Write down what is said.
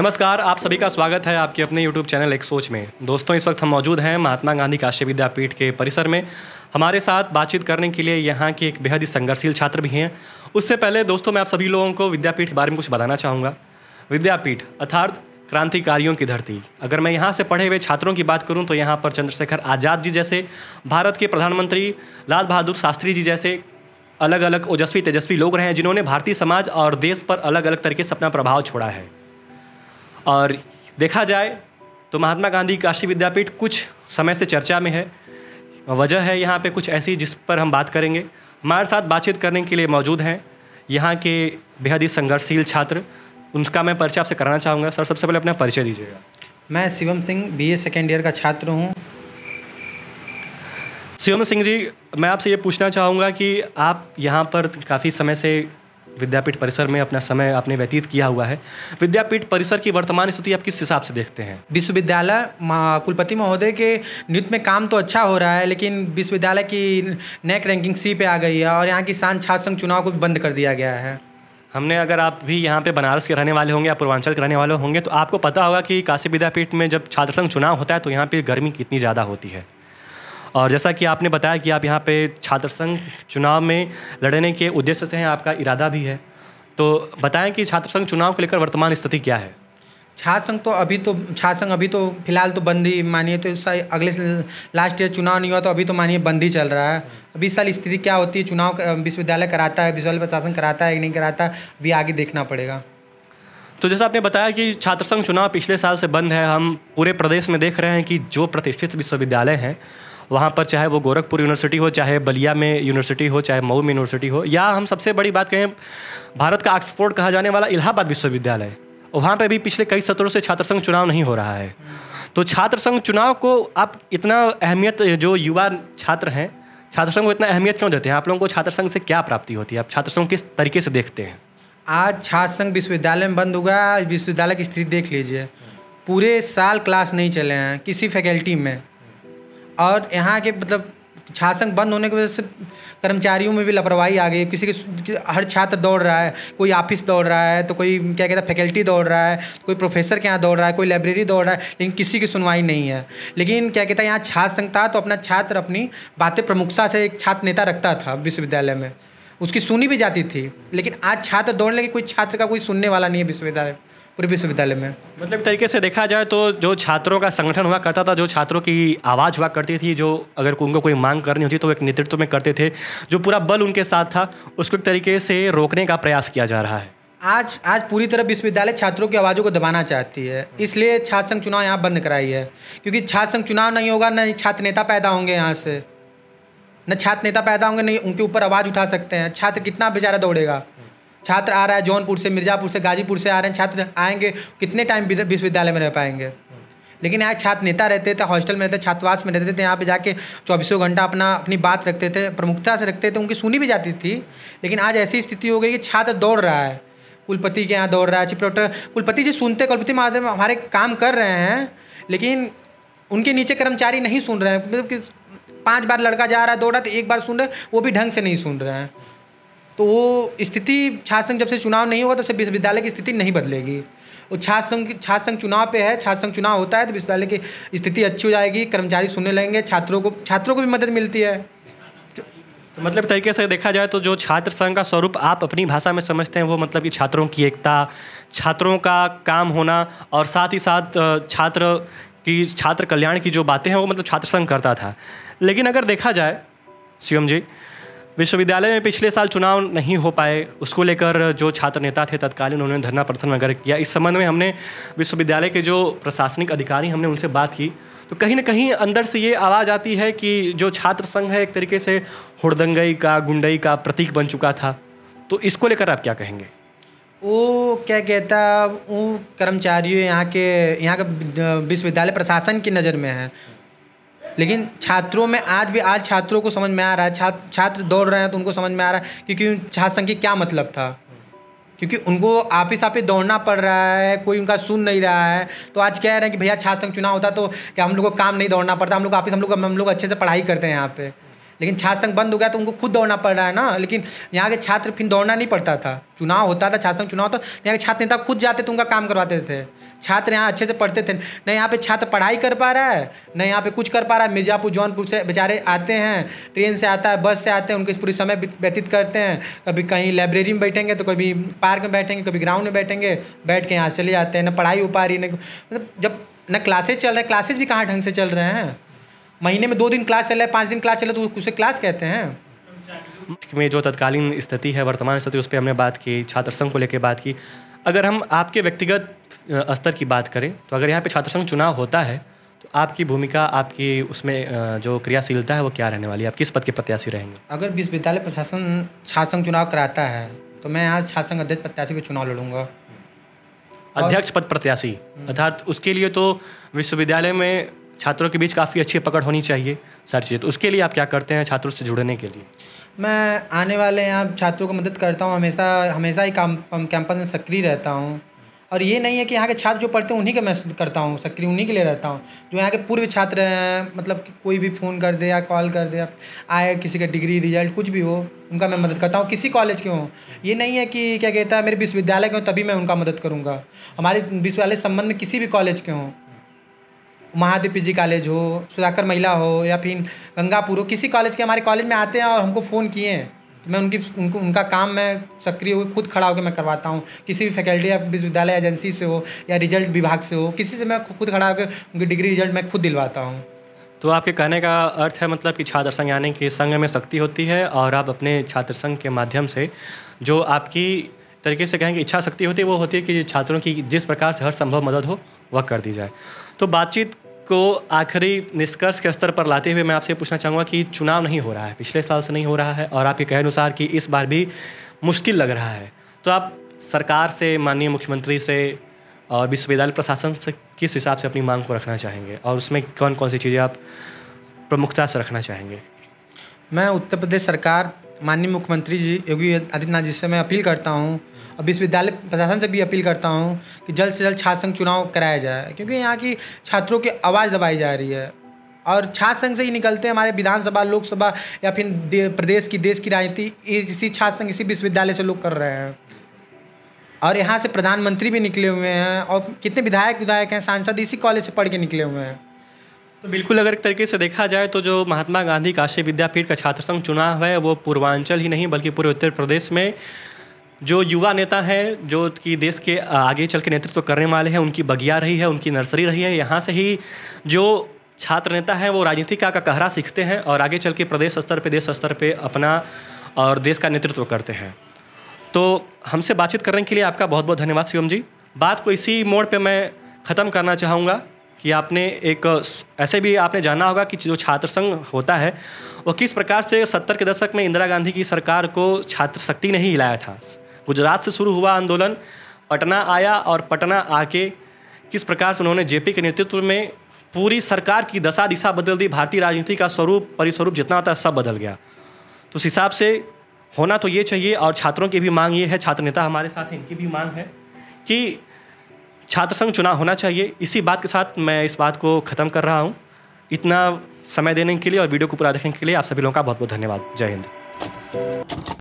नमस्कार आप सभी का स्वागत है आपके अपने YouTube चैनल एक सोच में दोस्तों इस वक्त हम मौजूद हैं महात्मा गांधी काशी विद्यापीठ के परिसर में हमारे साथ बातचीत करने के लिए यहाँ के एक बेहद ही संघर्षशील छात्र भी हैं उससे पहले दोस्तों मैं आप सभी लोगों को विद्यापीठ के बारे में कुछ बताना चाहूँगा विद्यापीठ अर्थार्थ क्रांतिकारियों की धरती अगर मैं यहाँ से पढ़े हुए छात्रों की बात करूँ तो यहाँ पर चंद्रशेखर आज़ाद जी जैसे भारत के प्रधानमंत्री लाल बहादुर शास्त्री जी जैसे अलग अलग ओजस्वी तेजस्वी लोग रहे हैं जिन्होंने भारतीय समाज और देश पर अलग अलग तरीके से अपना प्रभाव छोड़ा है और देखा जाए तो महात्मा गांधी काशी विद्यापीठ कुछ समय से चर्चा में है वजह है यहाँ पे कुछ ऐसी जिस पर हम बात करेंगे हमारे साथ बातचीत करने के लिए मौजूद हैं यहाँ के बेहद ही संघर्षशील छात्र उनका मैं परिचय आपसे कराना चाहूँगा सर सबसे पहले अपना परिचय दीजिएगा मैं Shivam Singh B A second year का छात्र हूँ शिवम सिंह जी मैं आपसे ये पूछना चाहूँगा कि आप यहाँ पर काफ़ी समय से विद्यापीठ परिसर में अपना समय आपने व्यतीत किया हुआ है विद्यापीठ परिसर की वर्तमान स्थिति आप किस हिसाब से देखते हैं विश्वविद्यालय कुलपति महोदय के नियुक्त में काम तो अच्छा हो रहा है लेकिन विश्वविद्यालय की नेक रैंकिंग सी पे आ गई है और यहाँ की शान छात्र संघ चुनाव को भी बंद कर दिया गया है हमने अगर आप भी यहाँ पे बनारस के रहने वाले होंगे या पूर्वांचल के रहने वाले होंगे तो आपको पता होगा कि काशी विद्यापीठ में जब छात्र संघ चुनाव होता है तो यहाँ पे गर्मी कितनी ज़्यादा होती है और जैसा कि आपने बताया कि आप यहाँ पे छात्र संघ चुनाव में लड़ने के उद्देश्य से हैं आपका इरादा भी है तो बताएं कि छात्र संघ चुनाव को लेकर वर्तमान स्थिति क्या है छात्र संघ तो अभी तो छात्र संघ अभी तो फिलहाल तो बंद ही मानिए तो इस अगले लास्ट ईयर चुनाव नहीं हुआ तो अभी तो मानिए बंद ही चल रहा है अभी इस साल स्थिति क्या होती है चुनाव विश्वविद्यालय कराता है विश्वविद्यालय प्रशासन कराता है कि नहीं कराता अभी आगे देखना पड़ेगा तो जैसा आपने बताया कि छात्र संघ चुनाव पिछले साल से बंद है हम पूरे प्रदेश में देख रहे हैं कि जो प्रतिष्ठित विश्वविद्यालय हैं वहाँ पर चाहे वो गोरखपुर यूनिवर्सिटी हो चाहे बलिया में यूनिवर्सिटी हो चाहे मऊ में यूनिवर्सिटी हो या हम सबसे बड़ी बात कहें भारत का ऑक्सफोर्ड कहा जाने वाला इलाहाबाद विश्वविद्यालय वहाँ पर भी पिछले कई सत्रों से छात्र संघ चुनाव नहीं हो रहा है तो छात्र संघ चुनाव को आप इतना अहमियत जो युवा छात्र हैं छात्र संघ को इतना अहमियत क्यों देते हैं आप लोगों को छात्र संघ से क्या प्राप्ति होती है आप छात्र संघ किस तरीके से देखते हैं आज छात्र संघ विश्वविद्यालय में बंद होगा विश्वविद्यालय की स्थिति देख लीजिए पूरे साल क्लास नहीं चले हैं किसी फैकल्टी में और यहाँ के मतलब शासन बंद होने की वजह से कर्मचारियों में भी लापरवाही आ गई किसी के हर छात्र दौड़ रहा है कोई ऑफिस दौड़ रहा है तो कोई क्या कहता है फैकल्टी दौड़ रहा है कोई प्रोफेसर के यहाँ दौड़ रहा है कोई लाइब्रेरी दौड़ रहा है लेकिन किसी की सुनवाई नहीं है लेकिन क्या कहता है यहाँ छात्र संघ था तो अपना छात्र अपनी बातें प्रमुखता से एक छात्र नेता रखता था विश्वविद्यालय में उसकी सुनी भी जाती थी लेकिन आज छात्र दौड़ने लगे कोई छात्र का कोई सुनने वाला नहीं है विश्वविद्यालय पूरे विश्वविद्यालय में मतलब तरीके से देखा जाए तो जो छात्रों का संगठन हुआ करता था जो छात्रों की आवाज़ हुआ करती थी जो अगर उनको कोई मांग करनी होती तो वो एक नेतृत्व में करते थे जो पूरा बल उनके साथ था उसको एक तरीके से रोकने का प्रयास किया जा रहा है आज आज पूरी तरह विश्वविद्यालय छात्रों की आवाज़ों को दबाना चाहती है इसलिए छात्र संघ चुनाव यहाँ बंद कराई है क्योंकि छात्र संघ चुनाव नहीं होगा ना छात्र नेता पैदा होंगे यहाँ से न छात्र नेता पैदा होंगे नहीं उनके ऊपर आवाज़ उठा सकते हैं छात्र कितना बेचारा दौड़ेगा छात्र आ रहा है जौनपुर से मिर्ज़ापुर से गाजीपुर से आ रहे हैं छात्र आएंगे कितने टाइम विश्वविद्यालय में रह पाएंगे लेकिन यहाँ छात्र नेता रहते थे हॉस्टल में रहते छात्रवास में रहते थे यहाँ पे जाके चौबीसों घंटा अपना अपनी बात रखते थे प्रमुखता से रखते थे उनकी सुनी भी जाती थी लेकिन आज ऐसी स्थिति हो गई कि छात्र दौड़ रहा है कुलपति के यहाँ दौड़ रहा है चीफ डॉक्टर कुलपति जी सुनते कुलपति महादेव हमारे काम कर रहे हैं लेकिन उनके नीचे कर्मचारी नहीं सुन रहे हैं मतलब कि पांच बार लड़का जा रहा है दौड़ा तो एक बार सुन रहे वो भी ढंग से नहीं सुन रहे हैं तो वो स्थिति छात्र संघ जब से चुनाव नहीं होगा तब तो से विश्वविद्यालय की स्थिति नहीं बदलेगी और छात्र संघ छात्र संघ चुनाव पे है छात्र संघ चुनाव होता है तो विश्वविद्यालय की स्थिति अच्छी हो जाएगी कर्मचारी सुनने लगेंगे छात्रों को छात्रों को भी मदद मिलती है तो मतलब तरीके से देखा जाए तो जो छात्र संघ का स्वरूप आप अपनी भाषा में समझते हैं वो मतलब कि छात्रों की एकता छात्रों का काम होना और साथ ही साथ छात्र कि छात्र कल्याण की जो बातें हैं वो मतलब छात्र संघ करता था लेकिन अगर देखा जाए सीएम जी विश्वविद्यालय में पिछले साल चुनाव नहीं हो पाए उसको लेकर जो छात्र नेता थे तत्कालीन उन्होंने धरना प्रदर्शन वगैरह किया इस संबंध में हमने विश्वविद्यालय के जो प्रशासनिक अधिकारी हमने उनसे बात की तो कहीं ना कहीं अंदर से ये आवाज़ आती है कि जो छात्र संघ है एक तरीके से हुड़दंगई का गुंडई का प्रतीक बन चुका था तो इसको लेकर आप क्या कहेंगे वो क्या कहता वो कर्मचारियों यहाँ के यहाँ का विश्वविद्यालय प्रशासन की नज़र में है लेकिन छात्रों में आज भी आज छात्रों को समझ में आ रहा है छात्र छात्र दौड़ रहे हैं तो उनको समझ में आ रहा है क्योंकि छात्र संघ की क्या मतलब था क्योंकि उनको आपिस आपे दौड़ना पड़ रहा है कोई उनका सुन नहीं रहा है तो आज कह रहे हैं कि भैया छात्र संघ चुनाव होता तो क्या हम लोग को काम नहीं दौड़ना पड़ता हम लोग आपिस हम लोग हम लोग अच्छे से पढ़ाई करते हैं यहाँ पर लेकिन छात्र संघ बंद हो गया तो उनको खुद दौड़ना पड़ रहा है ना लेकिन यहाँ के छात्र फिर दौड़ना नहीं पड़ता था चुनाव होता था छात्र संघ चुनाव होता तो यहाँ के छात्र नेता खुद जाते तो उनका काम करवाते थे छात्र यहाँ अच्छे से पढ़ते थे न यहाँ पे छात्र पढ़ाई कर पा रहा है न यहाँ पे कुछ कर पा रहा है मिर्ज़ापुर जौनपुर से बेचारे आते हैं ट्रेन से आता है बस से आते हैं उनके पूरे समय व्यतीत करते हैं कभी कहीं लाइब्रेरी में बैठेंगे तो कभी पार्क में बैठेंगे कभी ग्राउंड में बैठेंगे बैठ के यहाँ चले जाते हैं न पढ़ाई हो पा रही ना मतलब जब न क्लासेज चल रहे हैं क्लासेज भी कहाँ ढंग से चल रहे हैं महीने में दो दिन क्लास चले पाँच दिन क्लास चले तो उसे क्लास कहते हैं में जो तत्कालीन स्थिति है वर्तमान स्थिति उस पर हमने बात की छात्र संघ को लेकर बात की अगर हम आपके व्यक्तिगत स्तर की बात करें तो अगर यहाँ पे छात्र संघ चुनाव होता है तो आपकी भूमिका आपकी उसमें जो क्रियाशीलता है वो क्या रहने वाली है आप किस पद के प्रत्याशी रहेंगे अगर विश्वविद्यालय प्रशासन छात्र संघ चुनाव कराता है तो मैं यहाँ छात्र संघ अध्यक्ष प्रत्याशी भी चुनाव लड़ूंगा अध्यक्ष पद प्रत्याशी हम्म। अर्थात उसके लिए तो विश्वविद्यालय में छात्रों के बीच काफ़ी अच्छी पकड़ होनी चाहिए सारी चीज़ें तो उसके लिए आप क्या करते हैं छात्रों से जुड़ने के लिए मैं आने वाले यहाँ छात्रों को मदद करता हूँ हमेशा हमेशा ही काम कैंपस में सक्रिय रहता हूँ और ये नहीं है कि यहाँ के छात्र जो पढ़ते हैं उन्हीं के मैं करता हूँ सक्रिय उन्हीं के लिए रहता हूँ जो यहाँ के पूर्व छात्र हैं मतलब कि कोई भी फ़ोन कर दे या कॉल कर दे आए किसी का डिग्री रिजल्ट कुछ भी हो उनका मैं मदद करता हूँ किसी कॉलेज के हों ये नहीं है कि क्या कहता है मेरे विश्वविद्यालय के हों तभी मैं उनका मदद करूँगा हमारे विश्वविद्यालय संबंध में किसी भी कॉलेज के हों महादेव पी कॉलेज हो सुधाकर महिला हो या फिर गंगापुर हो किसी कॉलेज के हमारे कॉलेज में आते हैं और हमको फ़ोन किए हैं तो मैं उनकी उनको उनका काम मैं सक्रिय होकर खुद खड़ा होकर मैं करवाता हूँ किसी भी फैकल्टी या विश्वविद्यालय एजेंसी से हो या रिजल्ट विभाग से हो किसी से मैं खुद खड़ा होकर उनकी डिग्री रिजल्ट मैं खुद दिलवाता हूँ तो आपके कहने का अर्थ है मतलब कि छात्र संघ यानी कि संघ में शक्ति होती है और आप अपने छात्र संघ के माध्यम से जो आपकी तरीके से कहेंगे इच्छा शक्ति होती है वो होती है कि छात्रों की जिस प्रकार से हर संभव मदद हो वह कर दी जाए तो बातचीत को आखिरी निष्कर्ष के स्तर पर लाते हुए मैं आपसे पूछना चाहूँगा कि चुनाव नहीं हो रहा है पिछले साल से नहीं हो रहा है और आपके कहे अनुसार कि इस बार भी मुश्किल लग रहा है तो आप सरकार से माननीय मुख्यमंत्री से और विश्वविद्यालय प्रशासन से किस हिसाब से अपनी मांग को रखना चाहेंगे और उसमें कौन कौन सी चीज़ें आप प्रमुखता से रखना चाहेंगे मैं उत्तर प्रदेश सरकार माननीय मुख्यमंत्री जी योगी आदित्यनाथ जी से मैं अपील करता हूँ और विश्वविद्यालय प्रशासन से भी अपील करता हूँ कि जल्द से जल्द छात्र संघ चुनाव कराया जाए क्योंकि यहाँ की छात्रों की आवाज़ दबाई जा रही है और छात्र संघ से ही निकलते हैं हमारे विधानसभा लोकसभा या फिर प्रदेश की देश की राजनीति इसी छात्र संघ इसी विश्वविद्यालय से लोग कर रहे हैं और यहाँ से प्रधानमंत्री भी निकले हुए हैं और कितने विधायक विधायक हैं सांसद इसी कॉलेज से पढ़ के निकले हुए हैं तो बिल्कुल अगर एक तरीके से देखा जाए तो जो महात्मा गांधी काशी विद्यापीठ का छात्र संघ चुनाव है वो पूर्वांचल ही नहीं बल्कि पूरे उत्तर प्रदेश में जो युवा नेता हैं जो कि देश के आगे चल के नेतृत्व तो करने वाले हैं उनकी बगिया रही है उनकी नर्सरी रही है यहाँ से ही जो छात्र नेता हैं वो राजनीति का कहरा सीखते हैं और आगे चल के प्रदेश स्तर पर देश स्तर पर अपना और देश का नेतृत्व करते हैं तो हमसे बातचीत करने के लिए आपका बहुत बहुत धन्यवाद शिवम जी बात को इसी मोड़ पे मैं ख़त्म करना चाहूँगा कि आपने एक ऐसे भी आपने जाना होगा कि जो छात्र संघ होता है वो किस प्रकार से सत्तर के दशक में इंदिरा गांधी की सरकार को छात्र शक्ति ने ही हिलाया था गुजरात से शुरू हुआ आंदोलन पटना आया और पटना आके किस प्रकार से उन्होंने जेपी के नेतृत्व में पूरी सरकार की दशा दिशा बदल दी भारतीय राजनीति का स्वरूप परिस्वरूप जितना था सब बदल गया तो उस हिसाब से होना तो ये चाहिए और छात्रों की भी मांग ये है छात्र नेता हमारे साथ हैं इनकी भी मांग है कि छात्र संघ चुनाव होना चाहिए इसी बात के साथ मैं इस बात को ख़त्म कर रहा हूँ इतना समय देने के लिए और वीडियो को पूरा देखने के लिए आप सभी लोगों का बहुत बहुत धन्यवाद जय हिंद